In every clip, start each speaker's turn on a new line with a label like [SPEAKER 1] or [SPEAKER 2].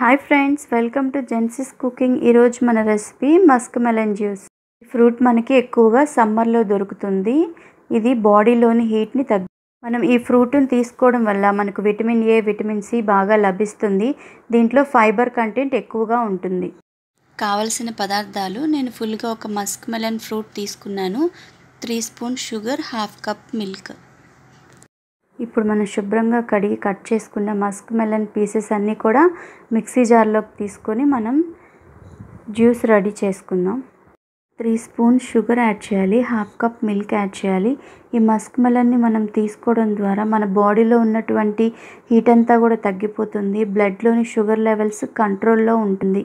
[SPEAKER 1] hi friends welcome to జెన్సిస్ cooking ఈరోజు మన recipe musk melon juice fruit మనకి ఎక్కువగా సమ్మర్లో దొరుకుతుంది ఇది బాడీలోని హీట్ని తగ్గి మనం ఈ ఫ్రూట్ని తీసుకోవడం వల్ల మనకు విటమిన్ ఏ విటమిన్ సి బాగా లభిస్తుంది దీంట్లో ఫైబర్ కంటెంట్ ఎక్కువగా ఉంటుంది కావలసిన పదార్థాలు నేను ఫుల్గా ఒక మస్క్ మెలన్ ఫ్రూట్ తీసుకున్నాను three spoon sugar half cup milk ఇప్పుడు మనం శుభ్రంగా కడిగి కట్ చేసుకున్న మస్క్ మెలన్ పీసెస్ అన్నీ కూడా మిక్సీ జార్లోకి తీసుకొని మనం జ్యూస్ రెడీ చేసుకుందాం త్రీ స్పూన్ షుగర్ యాడ్ చేయాలి హాఫ్ కప్ మిల్క్ యాడ్ చేయాలి ఈ మస్క్ మెలన్ని మనం తీసుకోవడం ద్వారా మన బాడీలో ఉన్నటువంటి హీట్ అంతా కూడా తగ్గిపోతుంది బ్లడ్లోని షుగర్ లెవెల్స్ కంట్రోల్లో ఉంటుంది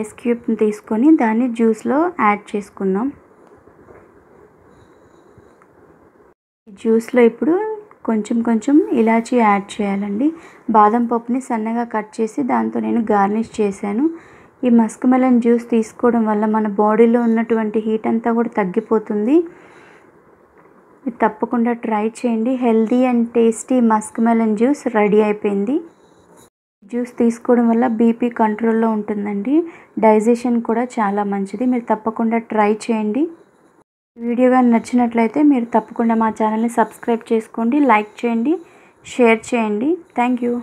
[SPEAKER 1] ఐస్ క్యూబ్ని తీసుకొని దాన్ని జ్యూస్లో యాడ్ చేసుకుందాం జ్యూస్లో ఇప్పుడు కొంచెం కొంచెం ఇలాచీ యాడ్ చేయాలండి బాదం పప్పుని సన్నగా కట్ చేసి దాంతో నేను గార్నిష్ చేశాను ఈ మస్క్ మెలన్ జ్యూస్ తీసుకోవడం వల్ల మన బాడీలో ఉన్నటువంటి హీట్ అంతా కూడా తగ్గిపోతుంది తప్పకుండా ట్రై చేయండి healthy and tasty musk melon juice ready అయిపోయింది జ్యూస్ తీసుకోవడం వల్ల బీపీ కంట్రోల్లో ఉంటుందండి డైజెషన్ కూడా చాలా మంచిది మీరు తప్పకుండా ట్రై చేయండి వీడియో కానీ నచ్చినట్లయితే మీరు తప్పకుండా మా ఛానల్ని సబ్స్క్రైబ్ చేసుకోండి లైక్ చేయండి షేర్ చేయండి థ్యాంక్ యూ